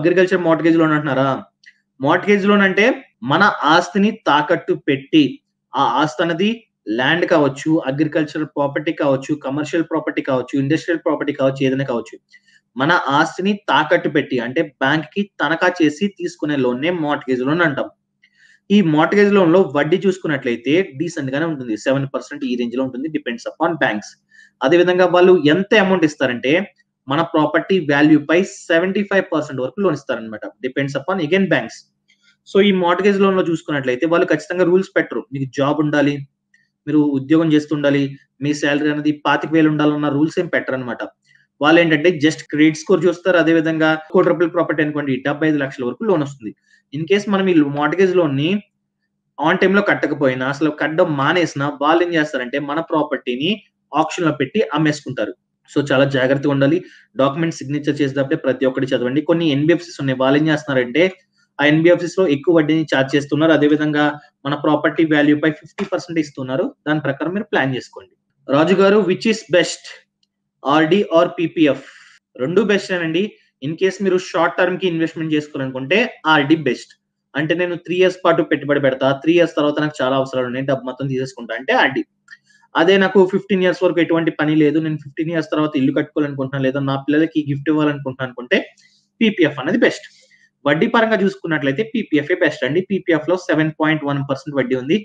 agriculture mortgage loan అంటున్నారా mortgage loan అంటే మన ఆస్తిని తాకట్టు పెట్టి ఆ ఆస్తి అనేది ల్యాండ్ కావచ్చు అగ్రికల్చరల్ ప్రాపర్టీ కావచ్చు కమర్షియల్ ప్రాపర్టీ కావచ్చు ఇండస్ట్రియల్ ప్రాపర్టీ కావచ్చు ఏదైనా కావచ్చు మన ఆస్తిని తాకట్టు పెట్టి అంటే బ్యాంక్ కి తనఖా చేసి తీసుకునే నే మార్ట్గేజ్ లోన్ అంటాం ఈ మార్ట్గేజ్ లోన్ లో వడ్డీ చూసుకున్నట్లయితే డీసెంట్ గానే ఉంటుంది సెవెన్ పర్సెంట్ ఈ రేంజ్ లో ఉంటుంది డిపెండ్స్ అపాన్ బ్యాంక్స్ అదే విధంగా వాళ్ళు ఎంత అమౌంట్ ఇస్తారంటే మన ప్రాపర్టీ వాల్యూ పై సెవెంటీ ఫైవ్ పర్సెంట్ వరకు లోన్ ఇస్తారనమాట depends upon again banks so ఈ మార్టగేజ్ లోన్ లో చూసుకున్నట్లయితే వాళ్ళు ఖచ్చితంగా రూల్స్ పెట్టరు మీకు జాబ్ ఉండాలి మీరు ఉద్యోగం చేస్తుండాలి మీ శాలరీ అనేది పాతిక వేలు ఉండాలన్న రూల్స్ ఏం పెట్టరు అనమాట వాళ్ళు ఏంటంటే జస్ట్ క్రెడిట్ స్కోర్ చూస్తారు అదే విధంగా కోటి రూపాయల ప్రాపర్టీ అనుకోండి డెబ్బై ఐదు లక్షల వరకు లోన్ వస్తుంది ఇన్ కేస్ మనం ఈ మార్టగేజ్ లోన్ ని ఆన్ టైమ్ లో కట్టకపోయినా అసలు కట్టడం మానేసినా వాళ్ళు ఏం చేస్తారంటే మన ప్రాపర్టీని ఆప్షన్ లో పెట్టి అమ్మేసుకుంటారు సో చాలా జాగ్రత్తగా ఉండాలి డాక్యుమెంట్ సిగ్నేచర్ చేసేటప్పుడే ప్రతి ఒక్కటి చదవండి కొన్ని ఎన్బిఎఫ్సీస్ ఉన్నాయి వాళ్ళు ఏం చేస్తున్నారంటే ఆ ఎన్బిఎఫ్సీస్ లో ఎక్కువ వడ్డీని ఛార్జ్ చేస్తున్నారు అదేవిధంగా మన ప్రాపర్టీ వాల్యూ పై ఫిఫ్టీ పర్సెంట్ ఇస్తున్నారు దాని ప్రకారం మీరు ప్లాన్ చేసుకోండి Raju garu which is best RD or PPF రెండు బెస్ట్ అండి ఇన్ కేస్ మీరు షార్ట్ టర్మ్ కి ఇన్వెస్ట్మెంట్ చేసుకోవాలనుకుంటే ఆర్డి బెస్ట్ అంటే నేను త్రీ ఇయర్స్ పాటు పెట్టుబడి పెడతా త్రీ ఇయర్స్ తర్వాత నాకు చాలా అవసరాలు ఉన్నాయి డబ్బు మొత్తం తీసేసుకుంటా అంటే ఆర్డి అదే నాకు ఫిఫ్టీన్ ఇయర్స్ వరకు ఎటువంటి పని లేదు నేను ఫిఫ్టీన్ ఇయర్స్ తర్వాత ఇల్లు కట్టుకోవాలనుకుంటున్నాను లేదా నా పిల్లలకి గిఫ్ట్ ఇవ్వాలనుకుంటున్నాను అనుకుంటే పీపీఎఫ్ అనేది బెస్ట్ వడ్డీ పరంగా చూసుకున్నట్లయితే పీపీఎఫ్ బెస్ట్ అండి పీపీఎఫ్ లో సెవెన్ పాయింట్ వన్ పర్సెంట్ వడ్డీ ఉంది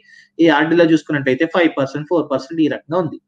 ఈ ఆర్డీలో చూసుకున్నట్లయితే ఫైవ్ పర్సెంట్ ఫోర్ పర్సెంట్ ఈ రకంగా ఉంది